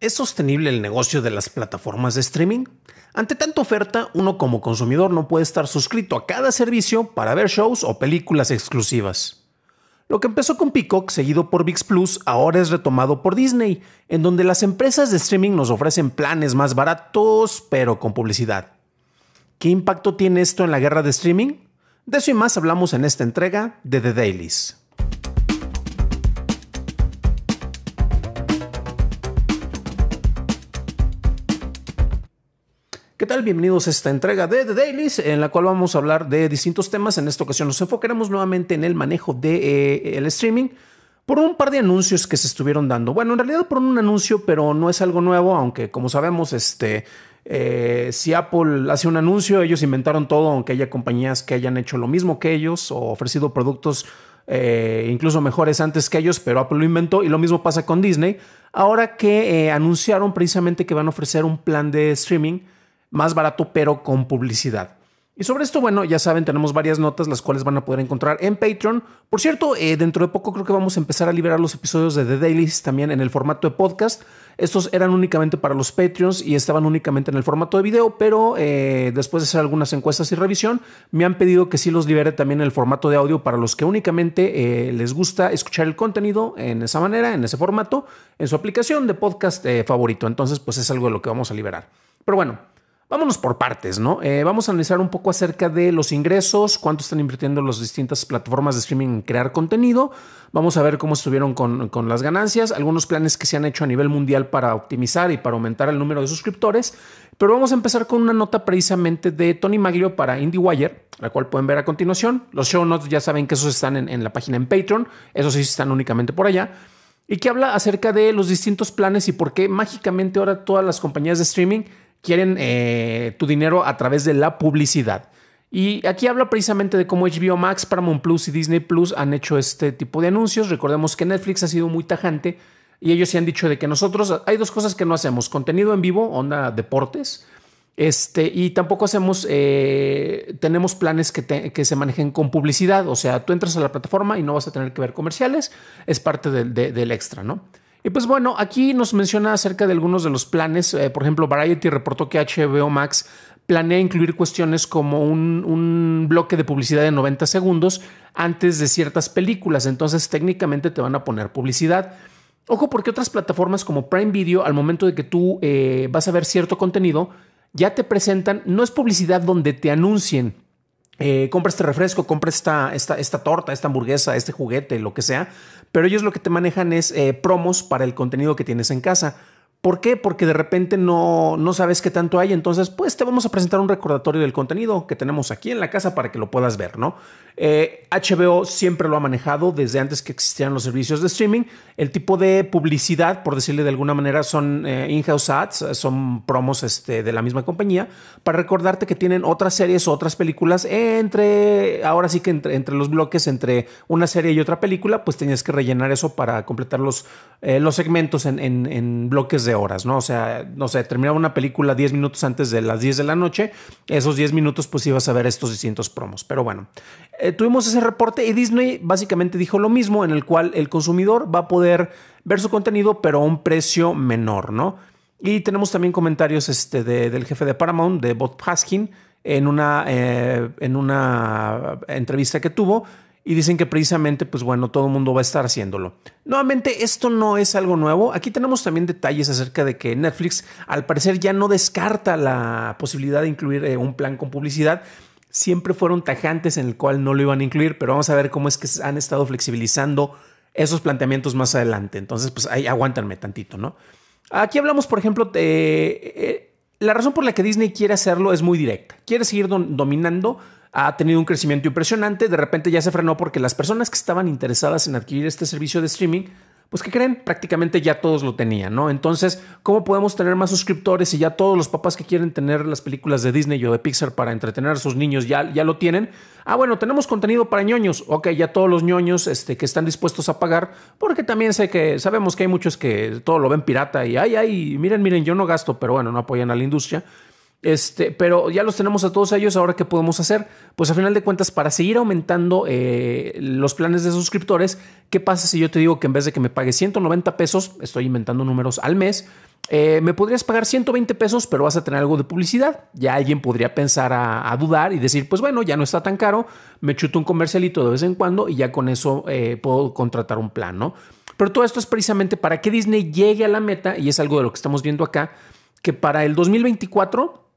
¿Es sostenible el negocio de las plataformas de streaming? Ante tanta oferta, uno como consumidor no puede estar suscrito a cada servicio para ver shows o películas exclusivas. Lo que empezó con Peacock, seguido por VIX Plus, ahora es retomado por Disney, en donde las empresas de streaming nos ofrecen planes más baratos, pero con publicidad. ¿Qué impacto tiene esto en la guerra de streaming? De eso y más hablamos en esta entrega de The Dailies. ¿Qué tal? Bienvenidos a esta entrega de The Dailies, en la cual vamos a hablar de distintos temas. En esta ocasión nos enfocaremos nuevamente en el manejo del de, eh, streaming por un par de anuncios que se estuvieron dando. Bueno, en realidad por un anuncio, pero no es algo nuevo, aunque como sabemos, este, eh, si Apple hace un anuncio, ellos inventaron todo, aunque haya compañías que hayan hecho lo mismo que ellos o ofrecido productos eh, incluso mejores antes que ellos, pero Apple lo inventó y lo mismo pasa con Disney. Ahora que anunciaron precisamente que van a ofrecer un plan de streaming más barato, pero con publicidad. Y sobre esto, bueno, ya saben, tenemos varias notas las cuales van a poder encontrar en Patreon. Por cierto, eh, dentro de poco creo que vamos a empezar a liberar los episodios de The Dailies también en el formato de podcast. Estos eran únicamente para los Patreons y estaban únicamente en el formato de video, pero eh, después de hacer algunas encuestas y revisión, me han pedido que sí los libere también en el formato de audio para los que únicamente eh, les gusta escuchar el contenido en esa manera, en ese formato, en su aplicación de podcast favorito. Entonces, pues es algo de lo que vamos a liberar. Pero bueno. Vámonos por partes, ¿no? Eh, vamos a analizar un poco acerca de los ingresos, cuánto están invirtiendo las distintas plataformas de streaming en crear contenido. Vamos a ver cómo estuvieron con, las ganancias, algunos planes que se han hecho a nivel mundial para optimizar y para aumentar el número de suscriptores. Pero vamos a empezar con una nota precisamente de Tony Maglio para IndieWire, la cual pueden ver a continuación. Los show notes ya saben que esos están en, en la página en Patreon, esos sí están únicamente por allá y que habla acerca de los distintos planes y por qué mágicamente ahora todas las compañías de streaming quieren eh, tu dinero a través de la publicidad. Y aquí habla precisamente de cómo HBO Max, Paramount Plus y Disney Plus han hecho este tipo de anuncios. Recordemos que Netflix ha sido muy tajante y ellos se han dicho de que nosotros hay dos cosas que no hacemos: contenido en vivo, onda deportes, este, y tampoco hacemos, eh, tenemos planes que, se manejen con publicidad. O sea, tú entras a la plataforma y no vas a tener que ver comerciales, es parte del, del extra, ¿no? Y pues bueno, aquí nos menciona acerca de algunos de los planes. Eh, por ejemplo, Variety reportó que HBO Max planea incluir cuestiones como un, bloque de publicidad de 90 segundos antes de ciertas películas. Entonces técnicamente te van a poner publicidad. Ojo porque otras plataformas como Prime Video, al momento de que tú eh, vas a ver cierto contenido, ya te presentan, no es publicidad donde te anuncien, eh, compra este refresco, compra esta, esta torta, esta hamburguesa, este juguete, lo que sea, pero ellos lo que te manejan es eh, promos para el contenido que tienes en casa. ¿Por qué? Porque de repente no, no sabes qué tanto hay, entonces pues te vamos a presentar un recordatorio del contenido que tenemos aquí en la casa para que lo puedas ver, ¿no? HBO eh, siempre lo ha manejado desde antes que existieran los servicios de streaming. El tipo de publicidad, por decirle de alguna manera, son eh, in-house ads, eh, son promos este, de la misma compañía, para recordarte que tienen otras series o otras películas entre, ahora sí que entre, los bloques, entre una serie y otra película, pues tenías que rellenar eso para completar los, segmentos en, bloques de horas, ¿no? O sea, no sé, terminaba una película 10 minutos antes de las 10 de la noche, esos 10 minutos pues ibas a ver estos distintos promos, pero bueno eh, tuvimos ese reporte y Disney básicamente dijo lo mismo, en el cual el consumidor va a poder ver su contenido, pero a un precio menor, ¿no? Y tenemos también comentarios este, del jefe de Paramount, de Bob Haskin, en una, eh, en una entrevista que tuvo. Y dicen que precisamente, pues bueno, todo el mundo va a estar haciéndolo. Nuevamente, esto no es algo nuevo. Aquí tenemos también detalles acerca de que Netflix, al parecer, ya no descarta la posibilidad de incluir eh, un plan con publicidad siempre fueron tajantes en el cual no lo iban a incluir, pero vamos a ver cómo es que han estado flexibilizando esos planteamientos más adelante. Entonces, pues ahí aguántanme tantito, ¿no? Aquí hablamos, por ejemplo, de... Eh, la razón por la que Disney quiere hacerlo es muy directa. Quiere seguir dominando, ha tenido un crecimiento impresionante, de repente ya se frenó porque las personas que estaban interesadas en adquirir este servicio de streaming pues, ¿qué creen? Prácticamente ya todos lo tenían, ¿no? Entonces, ¿cómo podemos tener más suscriptores y ya todos los papás que quieren tener las películas de Disney o de Pixar para entretener a sus niños ya, ya lo tienen? Ah, bueno, tenemos contenido para ñoños. Ok, ya todos los ñoños este, que están dispuestos a pagar, porque también sé que sabemos que hay muchos que todo lo ven pirata y ay, ay, miren, miren, yo no gasto, pero bueno, no apoyan a la industria. Este, pero ya los tenemos a todos ellos, ahora qué podemos hacer? Pues a final de cuentas, para seguir aumentando eh, los planes de suscriptores, ¿qué pasa si yo te digo que en vez de que me pague 190 pesos, estoy inventando números al mes, eh, me podrías pagar 120 pesos, pero vas a tener algo de publicidad? Ya alguien podría pensar a, dudar y decir, pues bueno, ya no está tan caro, me chuto un comercialito de vez en cuando y ya con eso eh, puedo contratar un plan, ¿no? Pero todo esto es precisamente para que Disney llegue a la meta, y es algo de lo que estamos viendo acá, que para el 2024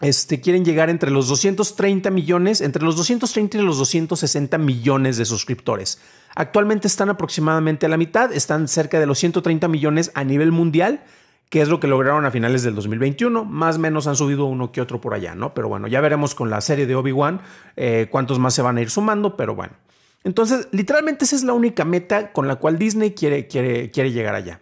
este, quieren llegar entre los 230 millones, entre los 230 y los 260 millones de suscriptores. Actualmente están aproximadamente a la mitad, están cerca de los 130 millones a nivel mundial, que es lo que lograron a finales del 2021. Más o menos han subido uno que otro por allá, ¿no? Pero bueno, ya veremos con la serie de Obi-Wan eh, cuántos más se van a ir sumando, pero bueno. Entonces, literalmente esa es la única meta con la cual Disney quiere, quiere, quiere llegar allá.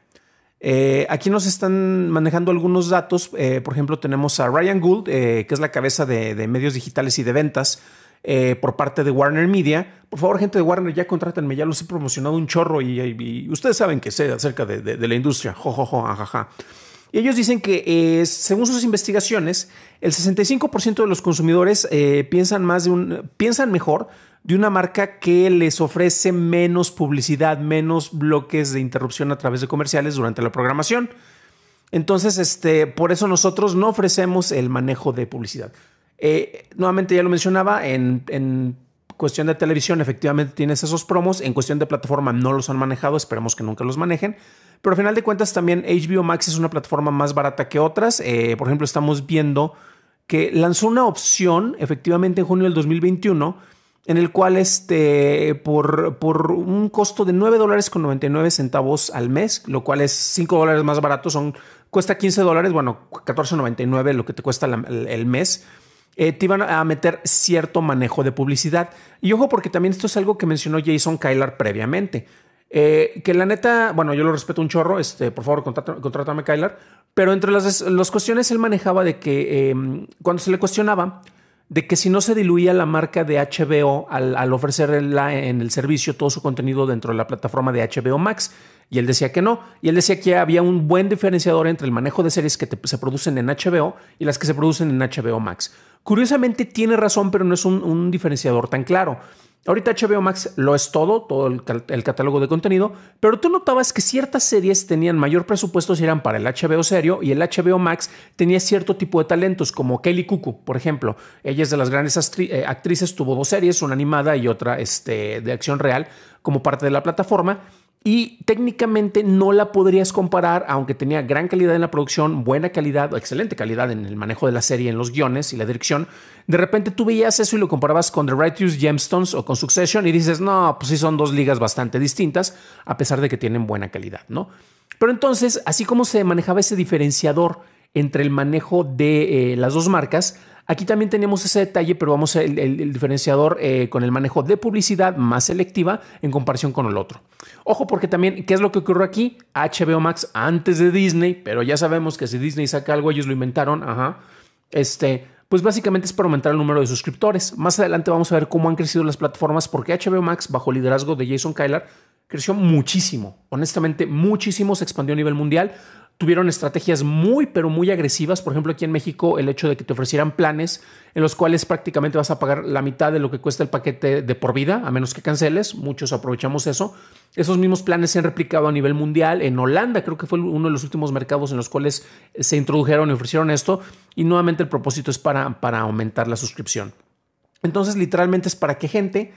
Eh, aquí nos están manejando algunos datos. Eh, por ejemplo, tenemos a Ryan Gould, eh, que es la cabeza de, medios digitales y de ventas por parte de Warner Media. Por favor, gente de Warner, ya contrátenme, ya los he promocionado un chorro y, ustedes saben que sé acerca de, la industria. Jojojo, Y ellos dicen que, según sus investigaciones, el 65% de los consumidores piensan, más de un, piensan mejor de una marca que les ofrece menos publicidad, menos bloques de interrupción a través de comerciales durante la programación. Entonces, este, por eso nosotros no ofrecemos el manejo de publicidad. Eh, nuevamente ya lo mencionaba, en, cuestión de televisión efectivamente tienes esos promos, en cuestión de plataforma no los han manejado, esperemos que nunca los manejen, pero al final de cuentas también HBO Max es una plataforma más barata que otras, eh, por ejemplo estamos viendo que lanzó una opción efectivamente en junio del 2021 en el cual este, por, por un costo de 9 dólares con 99 centavos al mes, lo cual es 5 dólares más barato, son, cuesta 15 dólares, bueno, 14.99 lo que te cuesta el, mes, eh, te iban a meter cierto manejo de publicidad. Y ojo, porque también esto es algo que mencionó Jason Kylar previamente. Eh, que la neta, bueno, yo lo respeto un chorro, este, por favor, contrátame, contrátame Kylar, pero entre las, las cuestiones él manejaba de que em, cuando se le cuestionaba, de que si no se diluía la marca de HBO al, ofrecer en el servicio todo su contenido dentro de la plataforma de HBO Max. Y él decía que no. Y él decía que había un buen diferenciador entre el manejo de series que se producen en HBO y las que se producen en HBO Max. Curiosamente tiene razón, pero no es un diferenciador tan claro. Ahorita HBO Max lo es todo, todo el, catálogo de contenido, pero tú notabas que ciertas series tenían mayor presupuesto si eran para el HBO serio y el HBO Max tenía cierto tipo de talentos, como Kelly Cuckoo, por ejemplo. Ella es de las grandes eh, actrices, tuvo dos series, una animada y otra este, de acción real, como parte de la plataforma y técnicamente no la podrías comparar, aunque tenía gran calidad en la producción, buena calidad, o excelente calidad en el manejo de la serie, en los guiones y la dirección. De repente tú veías eso y lo comparabas con The Righteous Gemstones o con Succession y dices, no, pues sí son dos ligas bastante distintas, a pesar de que tienen buena calidad, ¿no? Pero entonces, así como se manejaba ese diferenciador, entre el manejo de eh, las dos marcas. Aquí también tenemos ese detalle, pero vamos a el, el, diferenciador eh, con el manejo de publicidad más selectiva en comparación con el otro. Ojo, porque también, ¿qué es lo que ocurrió aquí? HBO Max antes de Disney, pero ya sabemos que si Disney saca algo, ellos lo inventaron, ajá. Este, pues básicamente es para aumentar el número de suscriptores. Más adelante vamos a ver cómo han crecido las plataformas, porque HBO Max, bajo liderazgo de Jason Kyler creció muchísimo, honestamente muchísimo, se expandió a nivel mundial tuvieron estrategias muy, pero muy agresivas. Por ejemplo, aquí en México, el hecho de que te ofrecieran planes en los cuales prácticamente vas a pagar la mitad de lo que cuesta el paquete de por vida, a menos que canceles. Muchos aprovechamos eso. Esos mismos planes se han replicado a nivel mundial. En Holanda creo que fue uno de los últimos mercados en los cuales se introdujeron y ofrecieron esto. Y nuevamente el propósito es para, para aumentar la suscripción. Entonces, literalmente es para que gente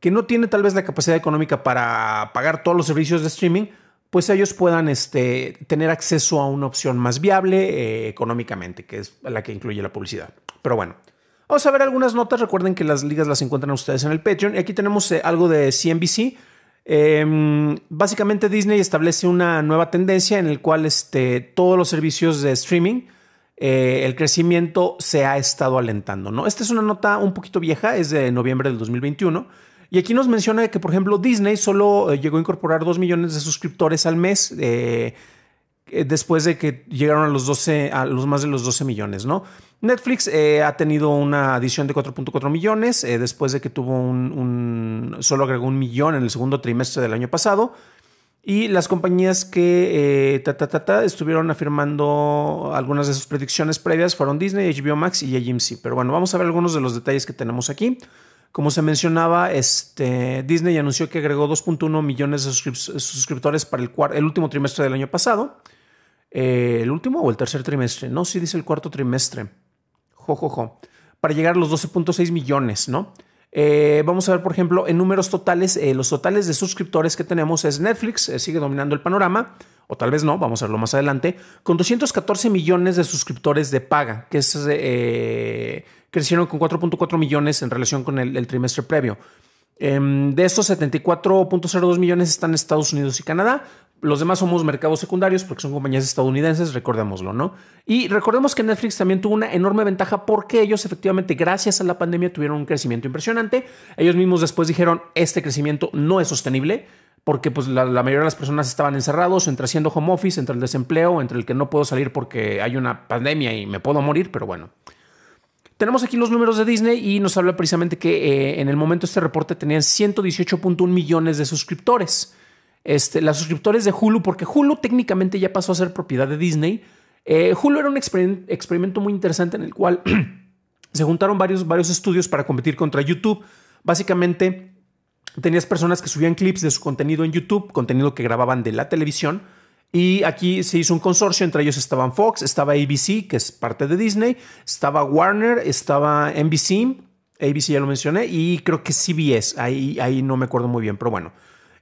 que no tiene tal vez la capacidad económica para pagar todos los servicios de streaming, pues ellos puedan este, tener acceso a una opción más viable eh, económicamente, que es la que incluye la publicidad. Pero bueno, vamos a ver algunas notas. Recuerden que las ligas las encuentran ustedes en el Patreon. Y aquí tenemos eh, algo de CNBC. Em, básicamente Disney establece una nueva tendencia en el cual este, todos los servicios de streaming, eh, el crecimiento se ha estado alentando. ¿no? Esta es una nota un poquito vieja, es de noviembre del 2021 y aquí nos menciona que, por ejemplo, Disney solo eh, llegó a incorporar 2 millones de suscriptores al mes eh, eh, después de que llegaron a los 12, a los más de los 12 millones, ¿no? Netflix ha tenido una adición de 4.4 millones después de que tuvo un, solo agregó un millón en el segundo trimestre del año pasado. Y las compañías que estuvieron afirmando algunas de sus predicciones previas fueron Disney, HBO Max y AMC. Pero bueno, vamos a ver algunos de los detalles que tenemos aquí. Como se mencionaba, este, Disney anunció que agregó 2.1 millones de suscriptores para el, el, último trimestre del año pasado. Eh, ¿El último o el tercer trimestre? No, sí dice el cuarto trimestre. Jojojo. Para llegar a los 12.6 millones, ¿no? Eh, vamos a ver, por ejemplo, en números totales, eh, los totales de suscriptores que tenemos es Netflix, sigue dominando el panorama, o tal vez no, vamos a verlo más adelante, con 214 millones de suscriptores de paga, que es crecieron con 4.4 millones en relación con el, trimestre previo. Em, de estos 74.02 millones están Estados Unidos y Canadá. Los demás somos mercados secundarios porque son compañías estadounidenses, recordémoslo, ¿no? Y recordemos que Netflix también tuvo una enorme ventaja porque ellos efectivamente, gracias a la pandemia, tuvieron un crecimiento impresionante. Ellos mismos después dijeron, este crecimiento no es sostenible porque pues, la, la, mayoría de las personas estaban encerrados, entre haciendo home office, entre el desempleo, entre el que no puedo salir porque hay una pandemia y me puedo morir, pero bueno tenemos aquí los números de Disney y nos habla precisamente que eh, en el momento de este reporte tenían 118.1 millones de suscriptores. Este, las suscriptores de Hulu, porque Hulu técnicamente ya pasó a ser propiedad de Disney. Eh, Hulu era un experimento muy interesante en el cual se juntaron varios, varios estudios para competir contra YouTube. Básicamente, tenías personas que subían clips de su contenido en YouTube, contenido que grababan de la televisión y aquí se hizo un consorcio, entre ellos estaban Fox, estaba ABC, que es parte de Disney, estaba Warner, estaba NBC, ABC ya lo mencioné, y creo que CBS, ahí, ahí no me acuerdo muy bien, pero bueno.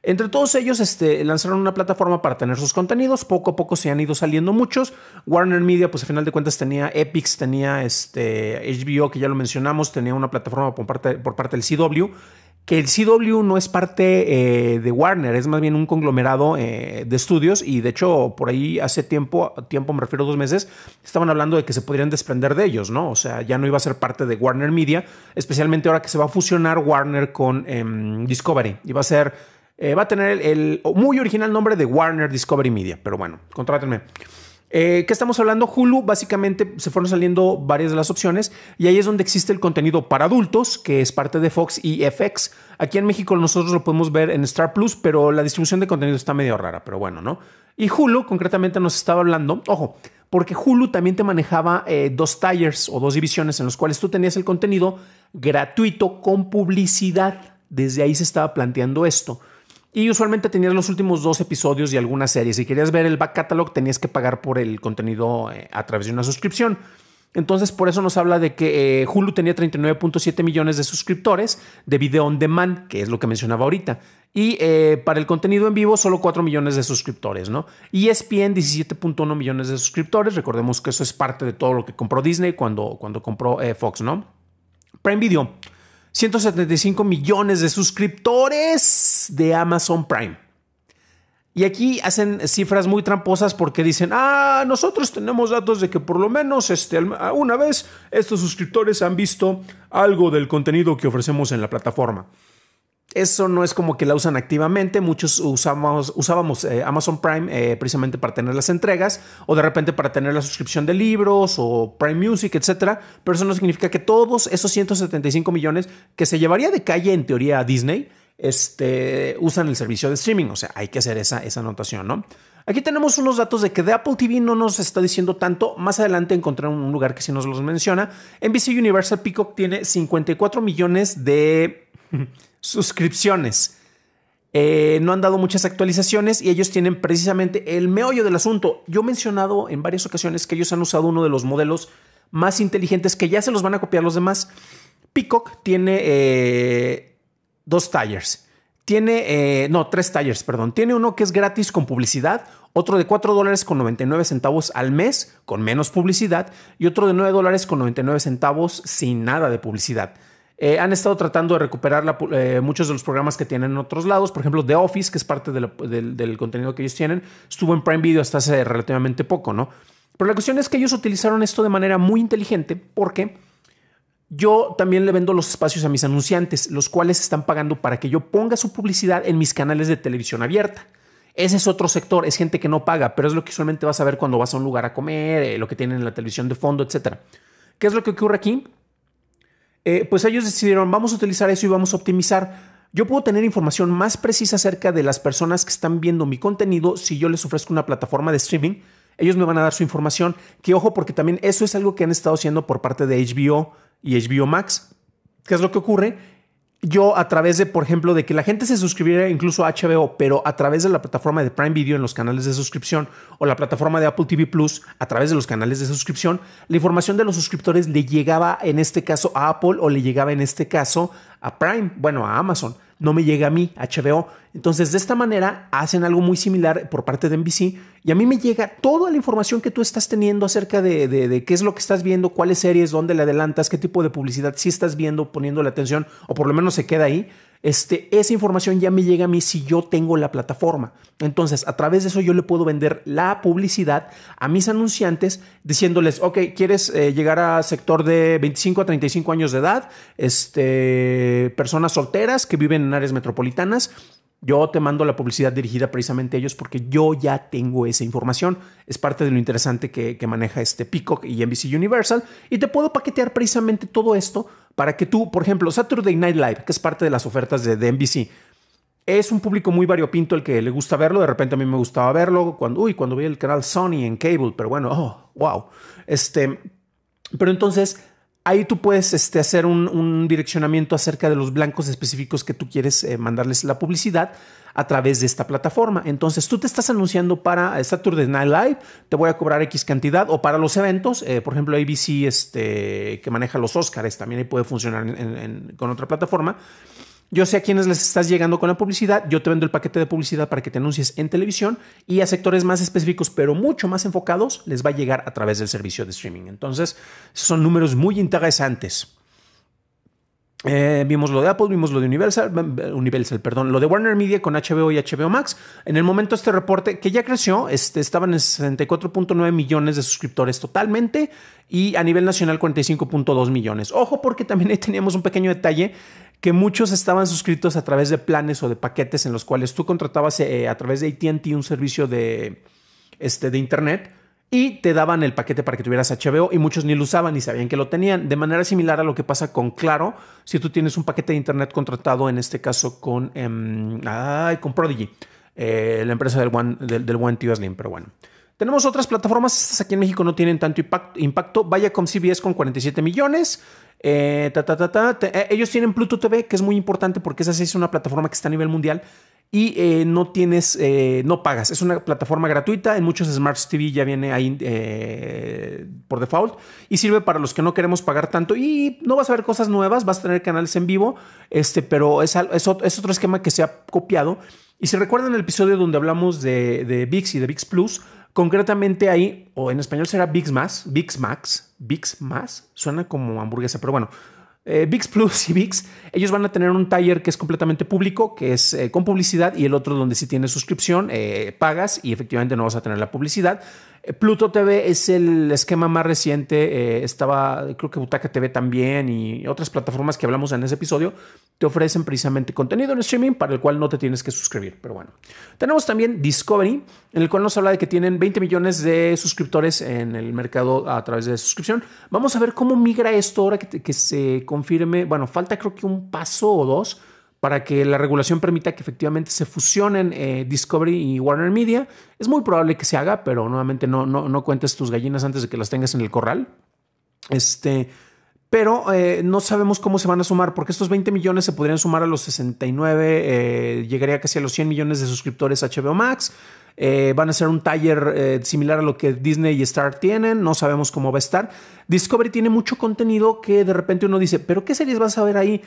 Entre todos ellos este, lanzaron una plataforma para tener sus contenidos, poco a poco se han ido saliendo muchos. Warner Media, pues a final de cuentas tenía Epix, tenía este, HBO, que ya lo mencionamos, tenía una plataforma por parte, por parte del CW que el CW no es parte eh, de Warner, es más bien un conglomerado eh, de estudios y de hecho por ahí hace tiempo, tiempo me refiero a dos meses, estaban hablando de que se podrían desprender de ellos, ¿no? O sea, ya no iba a ser parte de Warner Media, especialmente ahora que se va a fusionar Warner con em, Discovery y va a ser, eh, va a tener el, muy original nombre de Warner Discovery Media, pero bueno, contrátenme. Eh, ¿Qué estamos hablando? Hulu, básicamente se fueron saliendo varias de las opciones y ahí es donde existe el contenido para adultos, que es parte de Fox y FX. Aquí en México nosotros lo podemos ver en Star Plus, pero la distribución de contenido está medio rara, pero bueno, ¿no? Y Hulu concretamente nos estaba hablando, ojo, porque Hulu también te manejaba eh, dos tires o dos divisiones en los cuales tú tenías el contenido gratuito con publicidad. Desde ahí se estaba planteando esto. Y usualmente tenías los últimos dos episodios y algunas series. Si querías ver el back catalog, tenías que pagar por el contenido eh, a través de una suscripción. Entonces, por eso nos habla de que eh, Hulu tenía 39.7 millones de suscriptores de video on demand, que es lo que mencionaba ahorita. Y eh, para el contenido en vivo, solo 4 millones de suscriptores, ¿no? ESPN, 17.1 millones de suscriptores. Recordemos que eso es parte de todo lo que compró Disney cuando, cuando compró Fox, ¿no? Prime Video. 175 millones de suscriptores de Amazon Prime. Y aquí hacen cifras muy tramposas porque dicen, ah, nosotros tenemos datos de que por lo menos este, una vez estos suscriptores han visto algo del contenido que ofrecemos en la plataforma eso no es como que la usan activamente. Muchos usamos, usábamos eh, Amazon Prime eh, precisamente para tener las entregas o de repente para tener la suscripción de libros o Prime Music, etcétera. Pero eso no significa que todos esos 175 millones que se llevaría de calle en teoría a Disney este, usan el servicio de streaming. O sea, hay que hacer esa, esa anotación, ¿no? Aquí tenemos unos datos de que de Apple TV no nos está diciendo tanto. Más adelante encontré un lugar que sí nos los menciona. NBC Universal Peacock tiene 54 millones de. suscripciones. Eh, no han dado muchas actualizaciones y ellos tienen precisamente el meollo del asunto. Yo he mencionado en varias ocasiones que ellos han usado uno de los modelos más inteligentes que ya se los van a copiar los demás. Peacock tiene eh, dos tires. Tiene, eh, no, tres tires, perdón. Tiene uno que es gratis con publicidad, otro de cuatro dólares con 99 centavos al mes con menos publicidad y otro de 9 dólares con 99 centavos sin nada de publicidad. Eh, han estado tratando de recuperar eh, muchos de los programas que tienen en otros lados. Por ejemplo, The Office, que es parte del, contenido que ellos tienen, estuvo en Prime Video hasta hace relativamente poco, ¿no? Pero la cuestión es que ellos utilizaron esto de manera muy inteligente porque yo también le vendo los espacios a mis anunciantes, los cuales están pagando para que yo ponga su publicidad en mis canales de televisión abierta. Ese es otro sector, es gente que no paga, pero es lo que usualmente vas a ver cuando vas a un lugar a comer, eh, lo que tienen en la televisión de fondo, etcétera. ¿Qué es lo que ocurre aquí? Eh, pues ellos decidieron, vamos a utilizar eso y vamos a optimizar. Yo puedo tener información más precisa acerca de las personas que están viendo mi contenido si yo les ofrezco una plataforma de streaming. Ellos me van a dar su información, que ojo, porque también eso es algo que han estado haciendo por parte de HBO y HBO Max. ¿Qué es lo que ocurre? yo a través de, por ejemplo, de que la gente se suscribiera incluso a HBO, pero a través de la plataforma de Prime Video en los canales de suscripción o la plataforma de Apple TV Plus a través de los canales de suscripción, la información de los suscriptores le llegaba en este caso a Apple o le llegaba en este caso a Prime, bueno, a Amazon no me llega a mí, HBO. Entonces, de esta manera hacen algo muy similar por parte de NBC y a mí me llega toda la información que tú estás teniendo acerca de, de, qué es lo que estás viendo, cuáles series, dónde le adelantas, qué tipo de publicidad si estás viendo, poniendo la atención, o por lo menos se queda ahí. Este, esa información ya me llega a mí si yo tengo la plataforma. Entonces, a través de eso yo le puedo vender la publicidad a mis anunciantes diciéndoles, ok, ¿quieres eh, llegar a sector de 25 a 35 años de edad? Este, personas solteras que viven en áreas metropolitanas. Yo te mando la publicidad dirigida precisamente a ellos porque yo ya tengo esa información. Es parte de lo interesante que, maneja este Peacock y NBC Universal. Y te puedo paquetear precisamente todo esto para que tú, por ejemplo, Saturday Night Live, que es parte de las ofertas de, NBC, es un público muy variopinto el que le gusta verlo. De repente a mí me gustaba verlo cuando, uy, cuando vi el canal Sony en cable, pero bueno, oh, wow. Este, pero entonces Ahí tú puedes este, hacer un, direccionamiento acerca de los blancos específicos que tú quieres eh, mandarles la publicidad a través de esta plataforma. Entonces tú te estás anunciando para Saturday Night Live, te voy a cobrar X cantidad, o para los eventos, eh, por ejemplo ABC, este, que maneja los Oscars, también puede funcionar con otra plataforma. Yo sé a quiénes les estás llegando con la publicidad, yo te vendo el paquete de publicidad para que te anuncies en televisión y a sectores más específicos, pero mucho más enfocados, les va a llegar a través del servicio de streaming. Entonces, son números muy interesantes. Eh, vimos lo de Apple, vimos lo de Universal, mm, eh, Universal, perdón, lo de Warner Media con HBO y HBO Max. En el momento este reporte que ya creció, este, estaban en 64.9 millones de suscriptores totalmente y a nivel nacional 45.2 millones. Ojo porque también ahí teníamos un pequeño detalle que muchos estaban suscritos a través de planes o de paquetes en los cuales tú contratabas eh, a través de ATT un servicio de, este, de Internet y te daban el paquete para que tuvieras HBO y muchos ni lo usaban ni sabían que lo tenían. De manera similar a lo que pasa con Claro, si tú tienes un paquete de Internet contratado, en este caso con, em, con Prodigy, eh, la empresa del One del, One pero bueno. Tenemos otras plataformas, estas aquí en México no tienen tanto impacto. Vaya con CBS con 47 millones. Eh, eh, ellos tienen Pluto TV, que es muy importante porque esa es una plataforma que está a nivel mundial y eh, no tienes, eh, no pagas. Es una plataforma gratuita. En muchos Smart TV ya viene ahí eh, por default y sirve para los que no queremos pagar tanto y no vas a ver cosas nuevas, vas a tener canales en vivo, este, pero es, es, otro esquema que se ha copiado. Y si recuerdan el episodio donde hablamos de, de VIX y de VIX Plus, concretamente ahí, o en español será VIX Más, VIX Max, VIX Más, suena como hamburguesa, pero bueno, eh, VIX Plus y VIX, ellos van a tener un taller que es completamente público, que es eh, con publicidad, y el otro donde si tienes suscripción, eh, pagas y efectivamente no vas a tener la publicidad. Pluto TV es el esquema más reciente. Eh, estaba, creo que Butaca TV también y otras plataformas que hablamos en ese episodio te ofrecen precisamente contenido en streaming para el cual no te tienes que suscribir. Pero bueno, tenemos también Discovery, en el cual nos habla de que tienen 20 millones de suscriptores en el mercado a través de suscripción. Vamos a ver cómo migra esto ahora que, que se confirme. Bueno, falta creo que un paso o dos para que la regulación permita que efectivamente se fusionen eh, Discovery y Warner Media. Es muy probable que se haga, pero nuevamente no, no, no cuentes tus gallinas antes de que las tengas en el corral. Este, pero eh, no sabemos cómo se van a sumar, porque estos 20 millones se podrían sumar a los 69, eh, llegaría casi a los 100 millones de suscriptores HBO Max. van a ser un taller similar a lo que Disney y Star tienen, no sabemos cómo va a estar. Discovery tiene mucho contenido que de repente uno dice, pero ¿qué series vas a ver ahí?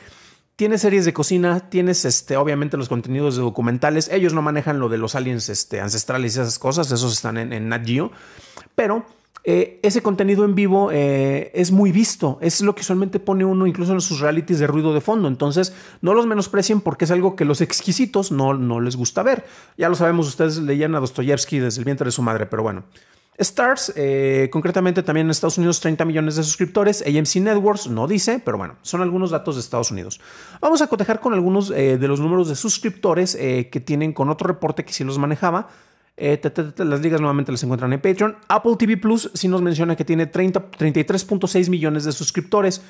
Tienes series de cocina, tienes este, obviamente los contenidos de documentales. Ellos no manejan lo de los aliens este, ancestrales y esas cosas, esos están en, en Nat Geo. Pero eh, ese contenido en vivo eh, es muy visto, es lo que usualmente pone uno incluso en sus realities de ruido de fondo, entonces no los menosprecien porque es algo que los exquisitos no, no les gusta ver. Ya lo sabemos, ustedes leían a Dostoyevsky desde el vientre de su madre, pero bueno. Stars, eh, concretamente también en Estados Unidos, 30 millones de suscriptores. AMC Networks no dice, pero bueno, son algunos datos de Estados Unidos. Vamos a cotejar con algunos eh, de los números de suscriptores eh, que tienen con otro reporte que sí los manejaba. las ligas nuevamente las encuentran en Patreon. Apple TV Plus sí nos menciona que tiene 33.6 millones de suscriptores.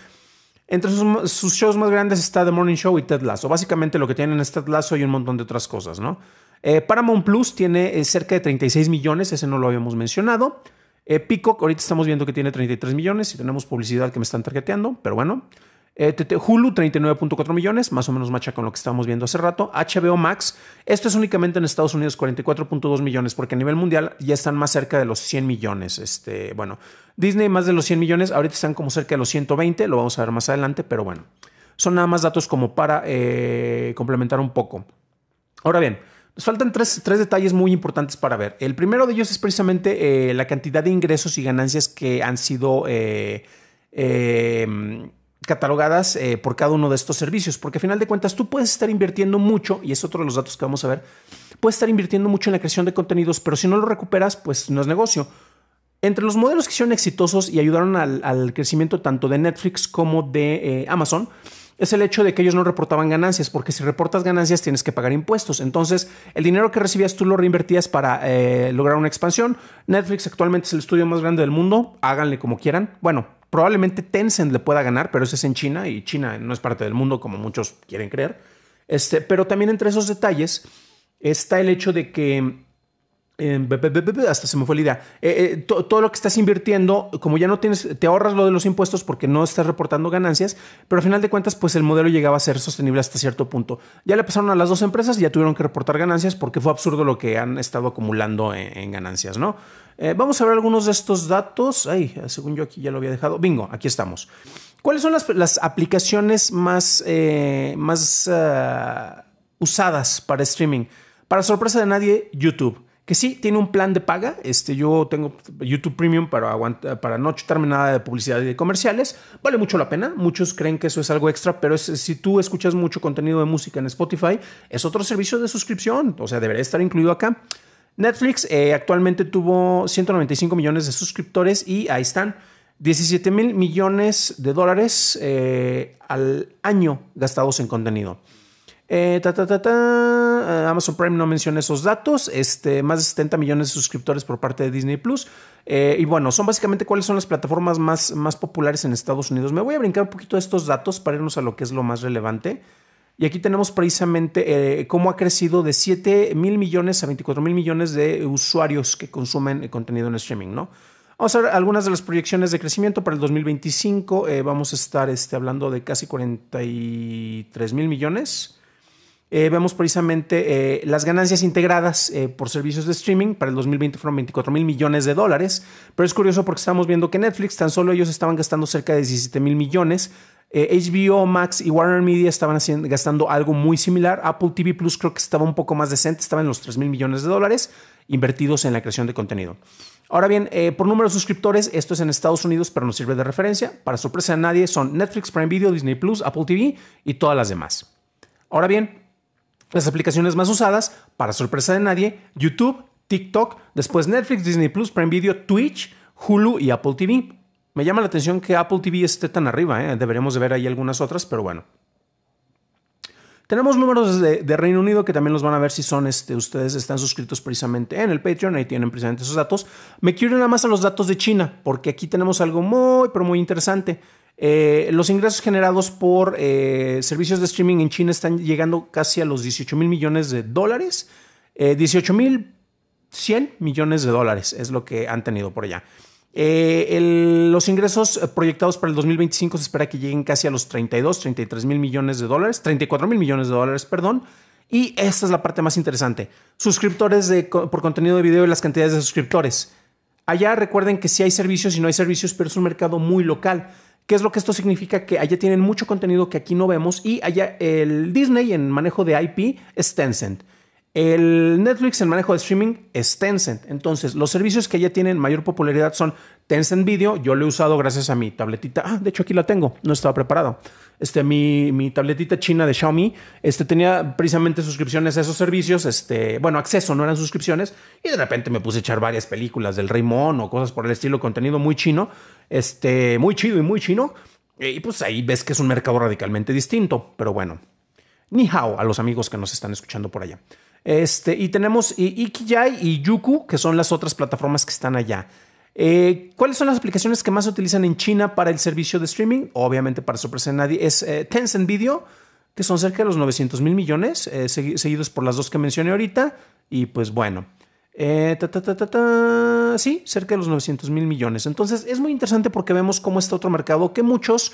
Entre sus, sus, shows más grandes está The Morning Show y Ted Lasso. Básicamente lo que tienen es Ted Lasso y un montón de otras cosas, ¿no? Eh, Paramount Plus tiene eh, cerca de 36 millones, ese no lo habíamos mencionado. Pico eh, Peacock, ahorita estamos viendo que tiene 33 millones y tenemos publicidad que me están targeteando, pero bueno. Hulu, 39.4 millones, más o menos macha con lo que estábamos viendo hace rato. HBO Max, esto es únicamente en Estados Unidos, 44.2 millones, porque a nivel mundial ya están más cerca de los 100 millones. Este, bueno, Disney más de los 100 millones, ahorita están como cerca de los 120, lo vamos a ver más adelante, pero bueno. Son nada más datos como para complementar un poco. Ahora bien, nos faltan tres, tres, detalles muy importantes para ver. El primero de ellos es precisamente eh, la cantidad de ingresos y ganancias que han sido eh, em, catalogadas eh, por cada uno de estos servicios, porque a final de cuentas tú puedes estar invirtiendo mucho, y es otro de los datos que vamos a ver, puedes estar invirtiendo mucho en la creación de contenidos, pero si no lo recuperas, pues no es negocio. Entre los modelos que hicieron exitosos y ayudaron al, al crecimiento tanto de Netflix como de Amazon, es el hecho de que ellos no reportaban ganancias, porque si reportas ganancias tienes que pagar impuestos. Entonces, el dinero que recibías tú lo reinvertías para eh, lograr una expansión. Netflix actualmente es el estudio más grande del mundo, háganle como quieran. Bueno, probablemente Tencent le pueda ganar, pero ese es en China y China no es parte del mundo como muchos quieren creer. Este, pero también entre esos detalles está el hecho de que Em, hasta se me fue la idea. Eh, eh, todo lo que estás invirtiendo, como ya no tienes, te ahorras lo de los impuestos porque no estás reportando ganancias, pero al final de cuentas, pues el modelo llegaba a ser sostenible hasta cierto punto. Ya le pasaron a las dos empresas y ya tuvieron que reportar ganancias porque fue absurdo lo que han estado acumulando en, ganancias, ¿no? Eh, vamos a ver algunos de estos datos. Ay, según yo aquí ya lo había dejado. Bingo, aquí estamos. ¿Cuáles son las, aplicaciones más, más ah, usadas para streaming? Para sorpresa de nadie, YouTube que sí tiene un plan de paga. Este, yo tengo YouTube Premium para, para no chutarme nada de publicidad y de comerciales. Vale mucho la pena. Muchos creen que eso es algo extra, pero si tú escuchas mucho contenido de música en Spotify, es otro servicio de suscripción. O sea, debería estar incluido acá. Netflix eh, actualmente tuvo 195 millones de suscriptores y ahí están. 17 mil millones de dólares eh, al año gastados en contenido. Eh, eh, Amazon Prime no menciona esos datos. Este, más de 70 millones de suscriptores por parte de Disney Plus. Eh, y bueno, son básicamente cuáles son las plataformas más, más populares en Estados Unidos. Me voy a brincar un poquito de estos datos para irnos a lo que es lo más relevante. Y aquí tenemos precisamente cómo ha crecido de 7 mil millones a 24 mil millones de usuarios que consumen contenido en streaming, ¿no? Vamos a ver algunas de las proyecciones de crecimiento para el 2025. vamos a estar este, hablando de casi 43 mil millones. Eh, vemos precisamente eh, las ganancias integradas eh, por servicios de streaming para el 2020 fueron 24 mil millones de dólares, pero es curioso porque estamos viendo que Netflix tan solo ellos estaban gastando cerca de 17 mil millones. HBO Max y Warner Media estaban gastando algo muy similar. Apple TV Plus creo que estaba un poco más decente, estaba en los 3 mil millones de dólares invertidos en la creación de contenido. Ahora bien, por número de suscriptores, esto es en Estados Unidos, pero nos sirve de referencia. Para sorpresa de nadie, son Netflix, Prime Video, Disney Plus, Apple TV y todas las demás. Ahora bien, las aplicaciones más usadas, para sorpresa de nadie, YouTube, TikTok, después Netflix, Disney Plus, Prime Video, Twitch, Hulu y Apple TV. Me llama la atención que Apple TV esté tan arriba, deberemos ¿eh? deberíamos de ver ahí algunas otras, pero bueno. Tenemos números de, Reino Unido que también los van a ver si son, este, ustedes están suscritos precisamente en el Patreon, ahí tienen precisamente esos datos. Me quiero ir nada más a los datos de China, porque aquí tenemos algo muy, pero muy interesante. Eh, los ingresos generados por eh, servicios de streaming en China están llegando casi a los 18 mil millones de dólares. 18 eh, mil 100 millones de dólares es lo que han tenido por allá. los ingresos proyectados para el 2025 se espera que lleguen casi a los 32, 33 mil millones de dólares, 34 mil millones de dólares, perdón. Y esta es la parte más interesante. Suscriptores por contenido de video y las cantidades de suscriptores. Allá recuerden que si hay servicios y no hay servicios, pero es un mercado muy local. ¿Qué es lo que esto significa? Que allá tienen mucho contenido que aquí no vemos y allá el Disney en manejo de IP es Tencent. El Netflix, en manejo de streaming es Tencent. Entonces, los servicios que ya tienen mayor popularidad son Tencent Video. Yo lo he usado gracias a mi tabletita. Ah, de hecho, aquí la tengo. No estaba preparado. Este, mi, mi tabletita china de Xiaomi este, tenía precisamente suscripciones a esos servicios. Este, bueno, acceso, no eran suscripciones. Y de repente me puse a echar varias películas del Rey o cosas por el estilo, contenido muy chino. Este, muy chido y muy chino. Eh, y pues ahí ves que es un mercado radicalmente distinto. Pero bueno, ni hao a los amigos que nos están escuchando por allá. Este, y tenemos Ikiyai y Yuku, que son las otras plataformas que están allá. Eh, ¿Cuáles son las aplicaciones que más se utilizan en China para el servicio de streaming? Obviamente, para sorpresa de nadie, es eh, Tencent Video, que son cerca de los 900 mil millones, eh, seguidos por las dos que mencioné ahorita. Y pues bueno, sí, cerca de los 900 mil millones. Entonces, es muy interesante porque vemos cómo está otro mercado que muchos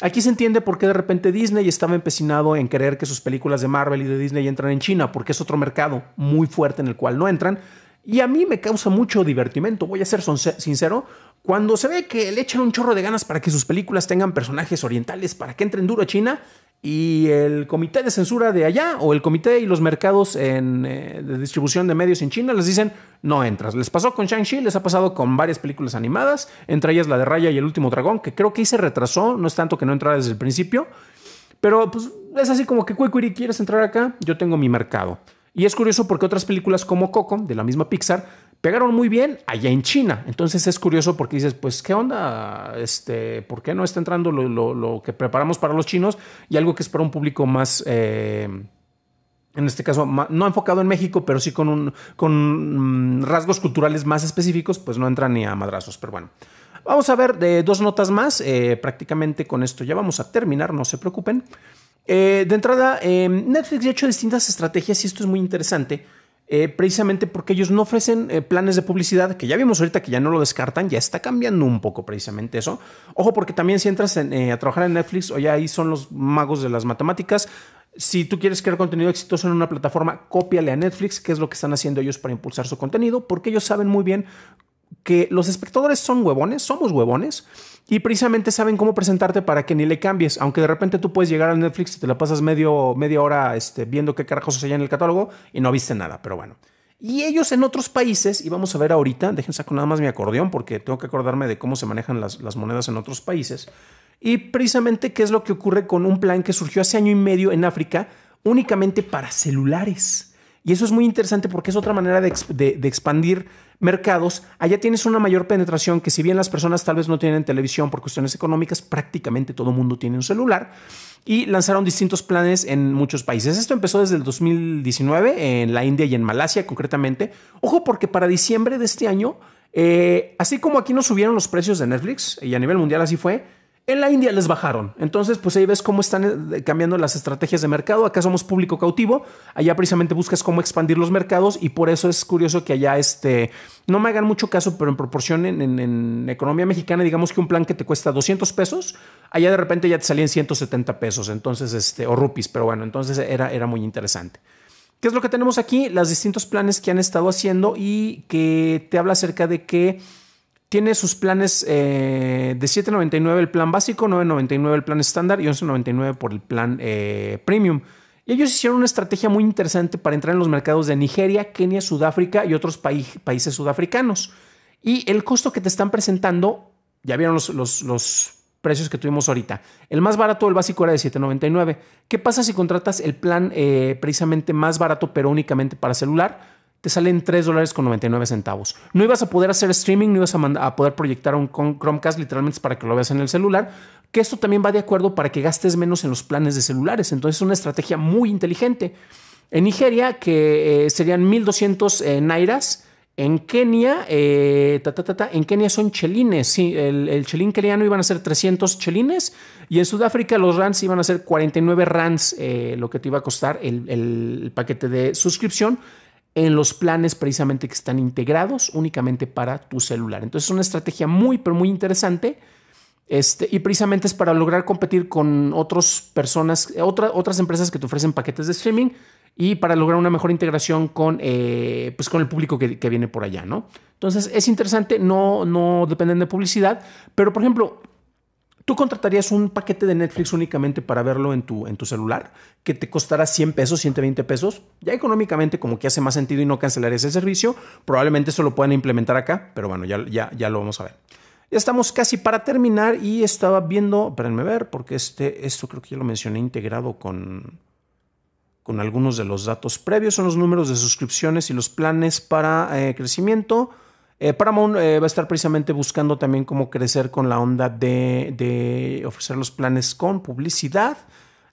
Aquí se entiende por qué de repente Disney estaba empecinado en creer que sus películas de Marvel y de Disney entran en China, porque es otro mercado muy fuerte en el cual no entran. Y a mí me causa mucho divertimento, voy a ser sincero, cuando se ve que le echan un chorro de ganas para que sus películas tengan personajes orientales, para que entren duro a China, y el comité de censura de allá o el comité y los mercados eh, de distribución de medios en China les dicen no entras. Les pasó con Shang-Chi, les ha pasado con varias películas animadas, entre ellas la de Raya y el último dragón, que creo que ahí se retrasó, no es tanto que no entrara desde el principio, pero pues, es así como que Cuicuiri quieres entrar acá, yo tengo mi mercado. Y es curioso porque otras películas como Coco, de la misma Pixar, pegaron muy bien allá en China. Entonces es curioso porque dices, pues, ¿qué onda? Este, ¿Por qué no está entrando lo, que preparamos para los chinos y algo que es para un público más... Eh, en este caso, no enfocado en México, pero sí con, un, con mm, rasgos culturales más específicos, pues no entra ni a madrazos. Pero bueno, vamos a ver de dos notas más. Eh, prácticamente con esto ya vamos a terminar, no se preocupen. Eh, de entrada, Netflix ya ha hecho distintas estrategias y esto es muy interesante eh, precisamente porque ellos no ofrecen eh, planes de publicidad, que ya vimos ahorita que ya no lo descartan, ya está cambiando un poco precisamente eso. Ojo, porque también si entras eh, a trabajar en Netflix o ya ahí son los magos de las matemáticas, si tú quieres crear contenido exitoso en una plataforma, cópiale a Netflix, que es lo que están haciendo ellos para impulsar su contenido, porque ellos saben muy bien que los espectadores son huevones, somos huevones y precisamente saben cómo presentarte para que ni le cambies, aunque de repente tú puedes llegar a Netflix y te la pasas medio, media hora este, viendo qué carajos hay en el catálogo y no viste nada, pero bueno. Y ellos en otros países, y vamos a ver ahorita, dejen saco nada más mi acordeón porque tengo que acordarme de cómo se manejan las, las monedas en otros países, y precisamente qué es lo que ocurre con un plan que surgió hace año y medio en África únicamente para celulares. Y eso es muy interesante porque es otra manera de, expandir mercados. Allá tienes una mayor penetración que si bien las personas tal vez no tienen televisión por cuestiones económicas, prácticamente todo el mundo tiene un celular. Y lanzaron distintos planes en muchos países. Esto empezó desde el 2019 en la India y en Malasia concretamente. Ojo porque para diciembre de este año, eh, así como aquí no subieron los precios de Netflix, y a nivel mundial así fue, en la India les bajaron. Entonces, pues ahí ves cómo están eh, cambiando las estrategias de mercado. Acá somos público cautivo. Allá precisamente buscas cómo expandir los mercados y por eso es curioso que allá este, no me hagan mucho caso, pero en proporción en, economía mexicana, digamos que un plan que te cuesta 200 pesos, allá de repente ya te salían 170 pesos, entonces, este, o rupees, pero bueno, entonces era, era muy interesante. ¿Qué es lo que tenemos aquí? Los distintos planes que han estado haciendo y que te habla acerca de que tiene sus planes eh, de 7.99 el plan básico, 9.99 el plan estándar y 11.99 por el plan eh, premium. Y ellos hicieron una estrategia muy interesante para entrar en los mercados de Nigeria, Kenia, Sudáfrica y otros países sudafricanos. Y el costo que te están presentando, ya vieron los, los, precios que tuvimos ahorita. El más barato, el básico, era de 7.99. ¿Qué pasa si contratas el plan eh, precisamente más barato, pero únicamente para celular? te salen 3 dólares con 99 centavos. No ibas a poder hacer streaming, no ibas a, poder proyectar un Chromecast literalmente para que lo veas en el celular, que esto también va de acuerdo para que gastes menos en los planes de celulares. Entonces es una estrategia muy inteligente. En Nigeria, que eh, serían 1.200 eh, nairas. En Kenia, eh, en Kenia son chelines. Sí, el, chelín keniano iban a ser 300 chelines y en Sudáfrica los rands iban a ser 49 rands, lo que te iba a costar el paquete de suscripción en los planes precisamente que están integrados únicamente para tu celular. Entonces es una estrategia muy, pero muy interesante. Este, y precisamente es para lograr competir con otras personas, otras otras empresas que te ofrecen paquetes de streaming y para lograr una mejor integración con, eh, pues con el público que, que, viene por allá, ¿no? Entonces es interesante, no, no dependen de publicidad, pero por ejemplo, ¿Tú contratarías un paquete de Netflix únicamente para verlo en tu, en tu celular? Que te costará 100 pesos, 120 pesos. Ya económicamente como que hace más sentido y no cancelar ese servicio. Probablemente eso lo puedan implementar acá, pero bueno, ya, ya, ya lo vamos a ver. Ya estamos casi para terminar y estaba viendo, espérenme ver, porque este, esto creo que ya lo mencioné integrado con, con algunos de los datos previos. Son los números de suscripciones y los planes para eh, crecimiento. Eh, Paramount eh, va a estar precisamente buscando también cómo crecer con la onda de, ofrecer los planes con publicidad.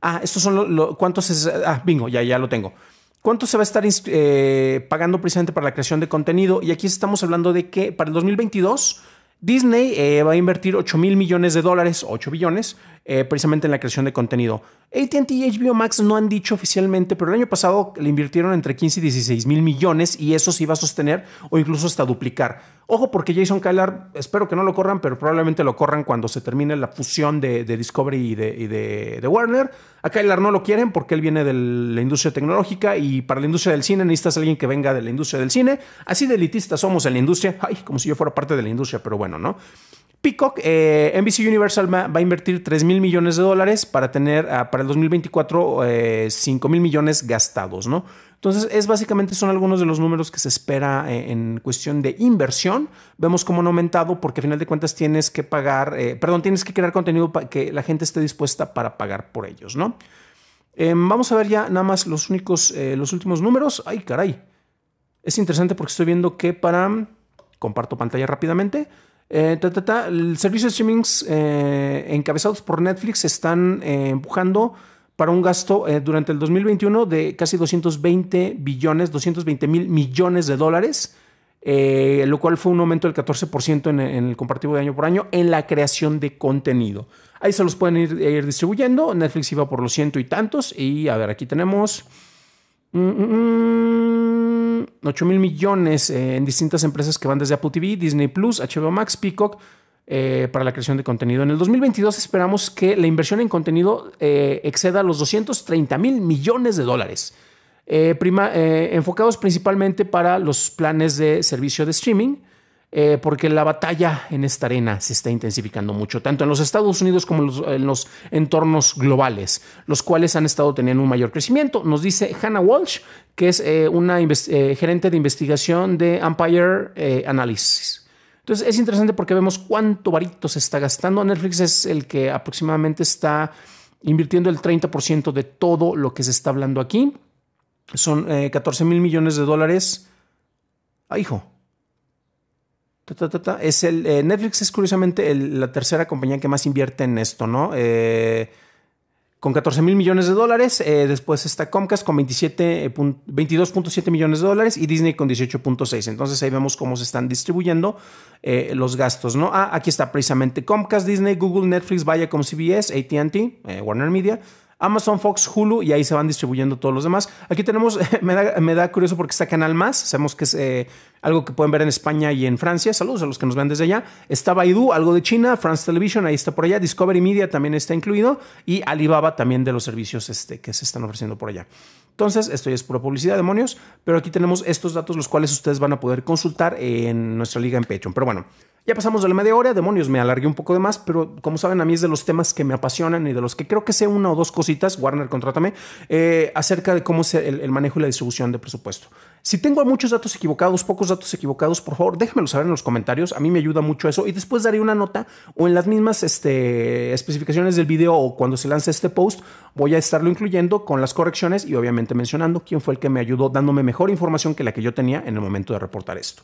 Ah, estos son los... ¿Cuántos es? Ah, bingo, ya, ya lo tengo. ¿Cuánto se va a estar eh, pagando precisamente para la creación de contenido? Y aquí estamos hablando de que para el 2022 Disney va a invertir 8 mil millones de dólares, 8 billones, eh, precisamente en la creación de contenido. ATT y HBO Max no han dicho oficialmente, pero el año pasado le invirtieron entre 15 y 16 mil millones y eso se iba a sostener o incluso hasta duplicar. Ojo, porque Jason Kylar, espero que no lo corran, pero probablemente lo corran cuando se termine la fusión de, Discovery y, de, Warner. A Kylar no lo quieren porque él viene de la industria tecnológica y para la industria del cine necesitas a alguien que venga de la industria del cine. Así de elitistas somos en la industria. Ay, como si yo fuera parte de la industria, pero bueno, ¿no? Peacock, eh, NBC Universal va a invertir 3 mil millones de dólares para tener ah, para el 2024 5 eh, mil millones gastados, ¿no? Entonces, es básicamente son algunos de los números que se espera eh, en cuestión de inversión. Vemos cómo han aumentado porque a final de cuentas tienes que pagar, perdón, tienes que crear contenido para que la gente esté dispuesta para pagar por ellos, ¿no? vamos a ver ya nada más los únicos, los últimos números. Ay, caray. Es interesante porque estoy viendo que para, comparto pantalla rápidamente, eh, el servicio de streamings eh, encabezados por Netflix están eh, empujando para un gasto durante el 2021 de casi 220 billones, 220 mil millones de dólares, lo cual fue un aumento del 14% en, el comparativo de año por año en la creación de contenido. Ahí se los pueden ir, ir distribuyendo. Netflix iba por los ciento y tantos. Y a ver, aquí tenemos 8 mm, mm, mm. mil millones eh, en distintas empresas que van desde Apple TV, Disney Plus, HBO Max, Peacock. Eh, para la creación de contenido. En el 2022 esperamos que la inversión en contenido eh, exceda los 230 mil millones de dólares, enfocados principalmente para los planes de servicio de streaming, eh, porque la batalla en esta arena se está intensificando mucho, tanto en los Estados Unidos como en los, entornos globales, los cuales han estado teniendo un mayor crecimiento. Nos dice Hannah Walsh, que es eh, una eh, gerente de investigación de Empire Analysis. Entonces es interesante porque vemos cuánto varito se está gastando. Netflix es el que aproximadamente está invirtiendo el 30% de todo lo que se está hablando aquí. Son 14 mil millones de dólares. Ah, hijo, es el, eh, Netflix es curiosamente la tercera compañía que más invierte en esto, ¿no? Eh, con 14 mil millones de dólares. Eh, después está Comcast con 22.7 millones de dólares y Disney con 18.6. Entonces ahí vemos cómo se están distribuyendo los gastos, ¿no? Ah, aquí está precisamente Comcast, Disney, Google, Netflix, vaya Viacom, CBS, ATT, Warner Media, Amazon, Fox, Hulu y ahí se van distribuyendo todos los demás. Aquí tenemos, me da, curioso porque está Canal Más, sabemos que es eh, algo que pueden ver en España y en Francia, saludos a los que nos ven desde allá. Está Baidu, algo de China, France Television, ahí está por allá, Discovery Media también está incluido y Alibaba también de los servicios este, que se están ofreciendo por allá. Entonces, esto ya es pura publicidad, demonios, pero aquí tenemos estos datos los cuales ustedes van a poder consultar en nuestra liga en Patreon. Pero bueno, ya pasamos de la media hora, demonios, me alargué un poco de más, pero como saben, a mí es de los temas que me apasionan y de los que creo que sé una o dos cositas, Warner, contrátame, eh, acerca de cómo es el manejo y la distribución de presupuesto. Si tengo muchos datos equivocados, pocos datos equivocados, por favor, déjenmelo saber en los comentarios. A mí me ayuda mucho eso. Y después daré una nota o en las mismas este, especificaciones del video o cuando se lance este post, voy a estarlo incluyendo con las correcciones y obviamente mencionando quién fue el que me ayudó dándome mejor información que la que yo tenía en el momento de reportar esto.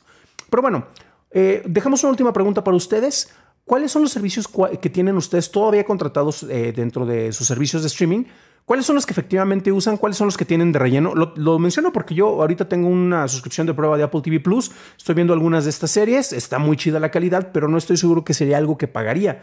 Pero bueno, eh, dejamos una última pregunta para ustedes. ¿Cuáles son los servicios que tienen ustedes todavía contratados eh, dentro de sus servicios de streaming? ¿Cuáles son los que efectivamente usan? ¿Cuáles son los que tienen de relleno? Lo, menciono porque yo ahorita tengo una suscripción de prueba de Apple TV Plus. Estoy viendo algunas de estas series. Está muy chida la calidad, pero no estoy seguro que sería algo que pagaría.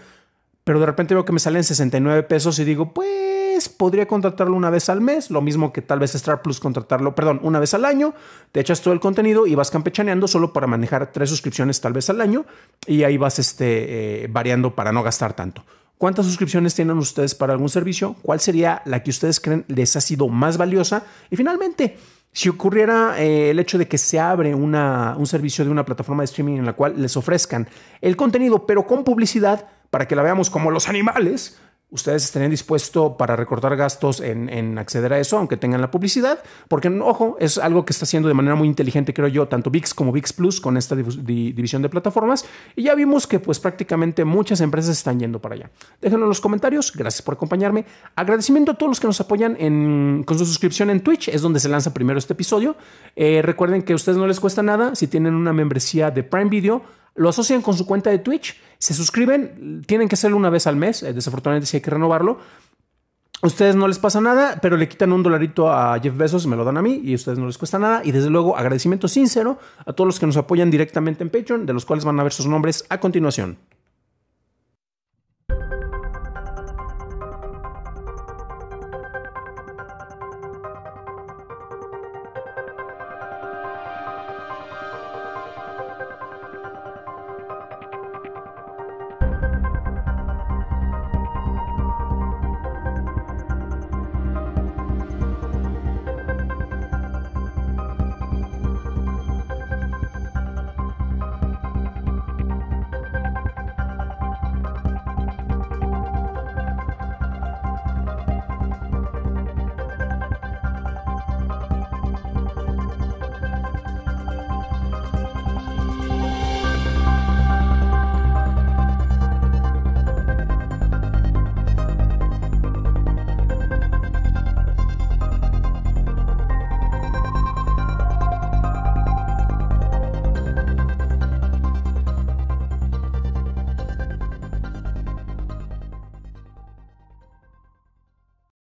Pero de repente veo que me salen 69 pesos y digo, pues podría contratarlo una vez al mes. Lo mismo que tal vez Star Plus contratarlo, perdón, una vez al año. Te echas todo el contenido y vas campechaneando solo para manejar tres suscripciones tal vez al año. Y ahí vas este, eh, variando para no gastar tanto. ¿Cuántas suscripciones tienen ustedes para algún servicio? ¿Cuál sería la que ustedes creen les ha sido más valiosa? Y finalmente, si ocurriera eh, el hecho de que se abre una, un servicio de una plataforma de streaming en la cual les ofrezcan el contenido, pero con publicidad, para que la veamos como los animales, ustedes estarían dispuestos para recortar gastos en, acceder a eso, aunque tengan la publicidad, porque, ojo, es algo que está haciendo de manera muy inteligente, creo yo, tanto VIX como VIX Plus con esta división de plataformas. Y ya vimos que pues prácticamente muchas empresas están yendo para allá. Déjenlo en los comentarios, gracias por acompañarme. Agradecimiento a todos los que nos apoyan con su suscripción en Twitch, es donde se lanza primero este episodio. Eh, recuerden que a ustedes no les cuesta nada, si tienen una membresía de Prime Video, lo asocian con su cuenta de Twitch, se suscriben, tienen que hacerlo una vez al mes, eh, desafortunadamente si hay que renovarlo. Ustedes no les pasa nada, pero le quitan un dolarito a Jeff Bezos, me lo dan a mí y a ustedes no les cuesta nada. Y desde luego, agradecimiento sincero a todos los que nos apoyan directamente en Patreon, de los cuales van a ver sus nombres a continuación.